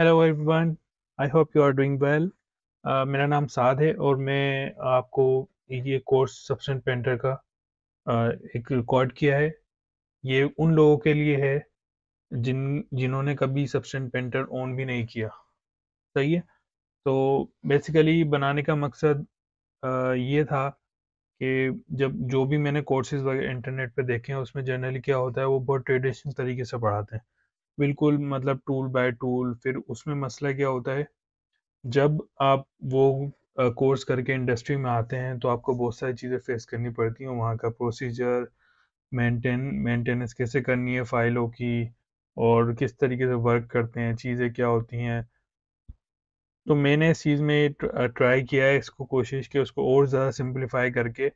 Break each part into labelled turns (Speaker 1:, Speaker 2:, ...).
Speaker 1: hello everyone I hope you are doing well मेरा नाम साध है और मैं आपको ये कोर्स सब्सटेंट पेंटर का uh, एक रिकॉर्ड किया है ये उन लोगों के लिए है जिन जिन्होंने कभी सब्सटेंट पेंटर ऑन भी नहीं किया सही है तो बेसिकली बनाने का मकसद uh, ये था कि जब जो भी मैंने कोर्सेज वगैरह इंटरनेट पे देखे हैं उसमें जनरली क्या होता है वो बहुत ट्रेडिशनल तरीके से पढ़ाते हैं बिल्कुल मतलब टूल बाय टूल फिर उसमें मसला क्या होता है जब आप वो कोर्स करके इंडस्ट्री में आते हैं तो आपको बहुत सारी चीज़ें फेस करनी पड़ती हैं वहाँ का प्रोसीजर मेंटेन मेंटेनेंस कैसे करनी है फाइलों की और किस तरीके से वर्क करते हैं चीज़ें क्या होती हैं तो मैंने इस चीज़ में ट्राई किया है इसको कोशिश की उसको और ज़्यादा सिंप्लीफाई करके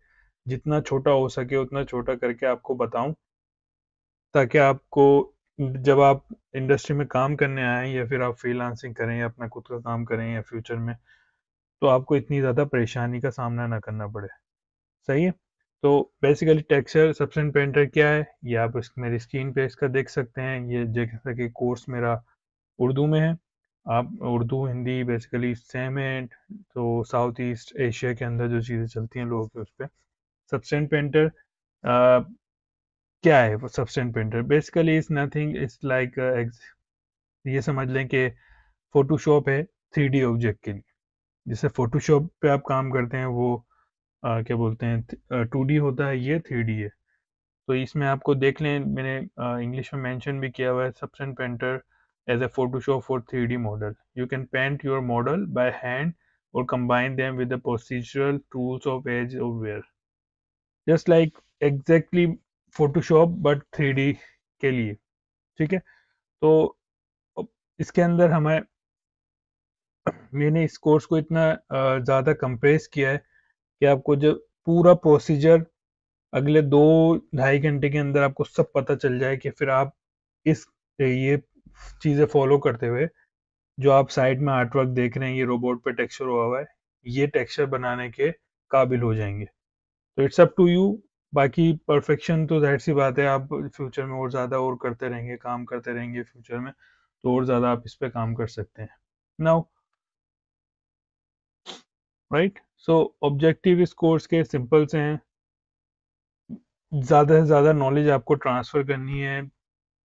Speaker 1: जितना छोटा हो सके उतना छोटा करके आपको बताऊं ताकि आपको जब आप इंडस्ट्री में काम करने आए या फिर आप फ्रीलांसिंग करें या अपना खुद का काम करें या फ्यूचर में तो आपको इतनी ज़्यादा परेशानी का सामना ना करना पड़े सही है तो बेसिकली टेक्सचर सबसेंट पेंटर क्या है ये आप इस मेरी स्क्रीन पे इसका देख सकते हैं ये जैसा कि कोर्स मेरा उर्दू में है आप उर्दू हिंदी बेसिकली सेम है तो साउथ ईस्ट एशिया के अंदर जो चीज़ें चलती हैं लोगों के उस पर सबसेंट पेंटर क्या है substance printer basically is nothing is like ये समझ लें कि फोटोशॉप है थ्री डी ऑब्जेक्ट के लिए जैसे फोटोशॉप पे आप काम करते हैं वो आ, क्या बोलते हैं टू डी होता है ये थ्री डी है तो इसमें आपको देख लें मैंने इंग्लिश में मेंशन भी किया हुआ है substance printer as a Photoshop for three D model you can paint your model by hand और combine them with the procedural tools of edge of ware just like exactly Photoshop but three के लिए ठीक है तो इसके अंदर हमें मैंने इस कोर्स को इतना ज़्यादा कंप्रेस किया है कि आपको जो पूरा प्रोसीजर अगले दो ढाई घंटे के अंदर आपको सब पता चल जाए कि फिर आप इस ये चीज़ें फॉलो करते हुए जो आप साइड में आर्टवर्क देख रहे हैं ये रोबोट पे टेक्सचर हुआ हुआ है ये टेक्सचर बनाने के काबिल हो जाएंगे तो इट्स अप टू यू बाकी परफेक्शन तो जाहिर सी बात है आप फ्यूचर में और ज़्यादा और करते रहेंगे काम करते रहेंगे फ्यूचर में तो और ज़्यादा आप इस पर काम कर सकते हैं नाउ राइट सो ऑब्जेक्टिव इस कोर्स के सिंपल से हैं ज़्यादा से ज़्यादा नॉलेज आपको ट्रांसफ़र करनी है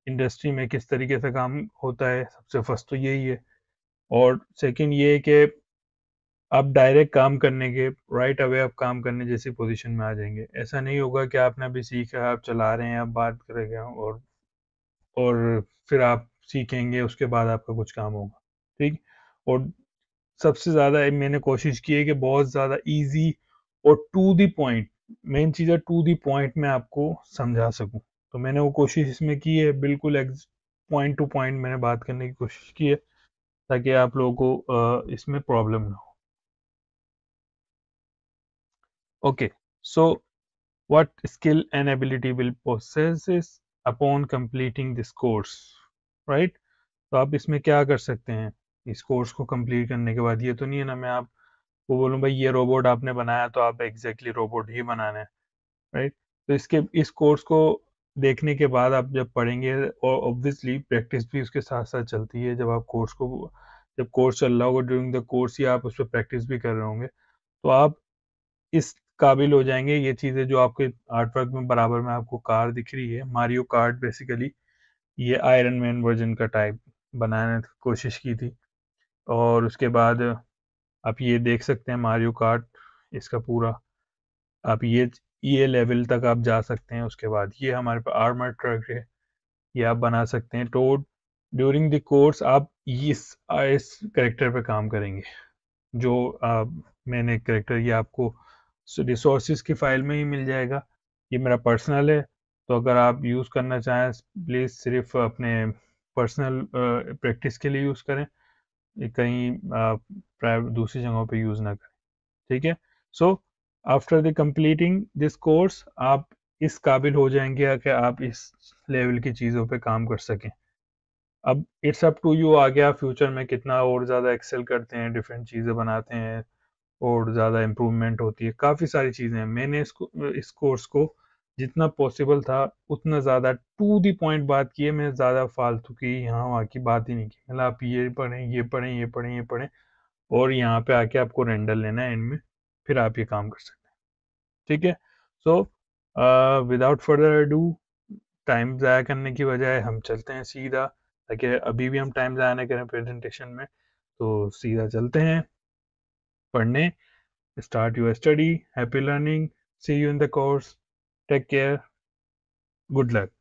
Speaker 1: इंडस्ट्री में किस तरीके से काम होता है सबसे फर्स्ट तो यही है और सेकंड ये है कि आप डायरेक्ट काम करने के राइट अवे आप काम करने जैसी पोजीशन में आ जाएंगे ऐसा नहीं होगा कि आपने अभी सीखा आप चला रहे हैं आप बात करेंगे और और फिर आप सीखेंगे उसके बाद आपका कुछ काम होगा ठीक और सबसे ज़्यादा मैंने कोशिश की है कि बहुत ज़्यादा ईजी और टू दी पॉइंट मेन चीज़ है टू दी पॉइंट में आपको समझा सकूँ तो मैंने वो कोशिश इसमें की है बिल्कुल पॉइंट टू पॉइंट मैंने बात करने की कोशिश की है ताकि आप लोगों को इसमें प्रॉब्लम ना हो okay so what skill and ability will possesses upon completing this course right तो आप इसमें क्या कर सकते हैं इस कोर्स को कंप्लीट करने के बाद ये तो नहीं है ना मैं आप वो बोलूँ भाई ये रोबोट आपने बनाया तो आप एग्जैक्टली रोबोट ही बनाना है राइट तो इसके इस कोर्स को देखने के बाद आप जब पढ़ेंगे और ऑब्वियसली प्रैक्टिस भी उसके साथ साथ चलती है जब आप कोर्स को जब कोर्स चल रहा होगा ड्यूरिंग द कोर्स ही आप उस पर प्रैक्टिस भी कर रहे होंगे तो आप इस काबिल हो जाएंगे ये चीज़ें जो आपके आर्टवर्क में बराबर में आपको कार दिख रही है मारियो कार्ड बेसिकली ये आयरन मैन वर्जन का टाइप बनाने की कोशिश की थी और उसके बाद आप ये देख सकते हैं मारियो कार्ट इसका पूरा आप ये ये लेवल तक आप जा सकते हैं उसके बाद ये हमारे पास आर्मर ट्रक है ये आप बना सकते हैं तो ड्यूरिंग द कोर्स आप इस इस करेक्टर पे काम करेंगे जो आ, मैंने करेक्टर ये आपको रिसोर्सिस की फाइल में ही मिल जाएगा ये मेरा पर्सनल है तो अगर आप यूज़ करना चाहें प्लीज़ सिर्फ अपने पर्सनल प्रैक्टिस के लिए यूज़ करें कहीं प्राइवेट दूसरी जगहों पे यूज़ ना करें ठीक है so after the completing this course आप इस काबिल हो जाएंगे कि आप इस लेवल की चीज़ों पे काम कर सकें अब इट्स अप टू यू आ गया फ्यूचर में कितना और ज़्यादा एक्सेल करते हैं डिफरेंट चीज़ें बनाते हैं और ज़्यादा इम्प्रूवमेंट होती है काफ़ी सारी चीज़ें हैं मैंने इसको इस कोर्स को जितना पॉसिबल था उतना ज़्यादा टू दी पॉइंट बात की है मैं ज़्यादा फालतू की यहाँ वहाँ की बात ही नहीं की मतलब आप ये पढ़ें ये पढ़ें ये पढ़ें ये पढ़ें और यहाँ पे आके आपको रेंडर लेना है इनमें फिर आप ये काम कर सकते हैं ठीक है so without further do time ज़ाया करने की बजाय हम चलते हैं सीधा ताकि अभी भी हम टाइम ज़ाया ना करें प्रेजेंटेशन में तो सीधा चलते हैं पढ़ने start your study happy learning see you in the course take care good luck